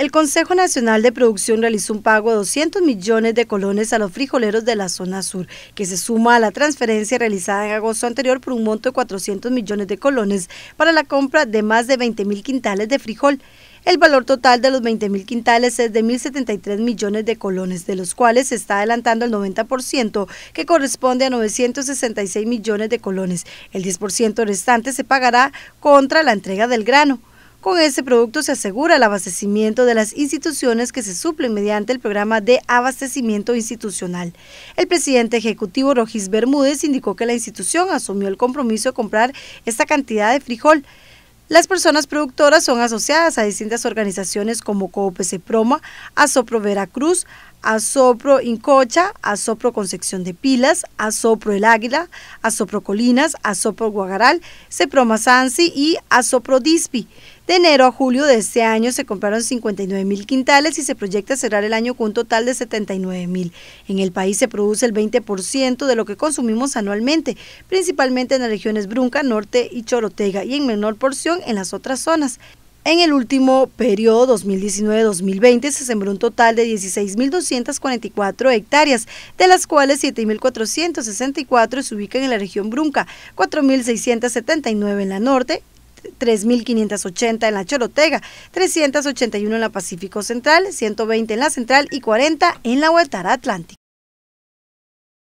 El Consejo Nacional de Producción realizó un pago de 200 millones de colones a los frijoleros de la zona sur, que se suma a la transferencia realizada en agosto anterior por un monto de 400 millones de colones para la compra de más de 20 mil quintales de frijol. El valor total de los 20 mil quintales es de 1.073 millones de colones, de los cuales se está adelantando el 90%, que corresponde a 966 millones de colones. El 10% restante se pagará contra la entrega del grano. Con este producto se asegura el abastecimiento de las instituciones que se suplen mediante el programa de abastecimiento institucional. El presidente ejecutivo Rogis Bermúdez indicó que la institución asumió el compromiso de comprar esta cantidad de frijol. Las personas productoras son asociadas a distintas organizaciones como COOPC Proma, Asopro Veracruz, Asopro Incocha, Asopro Concepción de Pilas, Asopro El Águila, Asopro Colinas, Asopro Guagaral, SEPROMASANSI Sansi y Asopro Dispi. De enero a julio de este año se compraron 59 mil quintales y se proyecta cerrar el año con un total de 79 mil. En el país se produce el 20% de lo que consumimos anualmente, principalmente en las regiones Brunca, Norte y Chorotega y en menor porción en las otras zonas. En el último periodo 2019-2020 se sembró un total de 16.244 hectáreas, de las cuales 7.464 se ubican en la región Brunca, 4.679 en la norte, 3.580 en la Chorotega, 381 en la Pacífico Central, 120 en la Central y 40 en la Huetara Atlántica.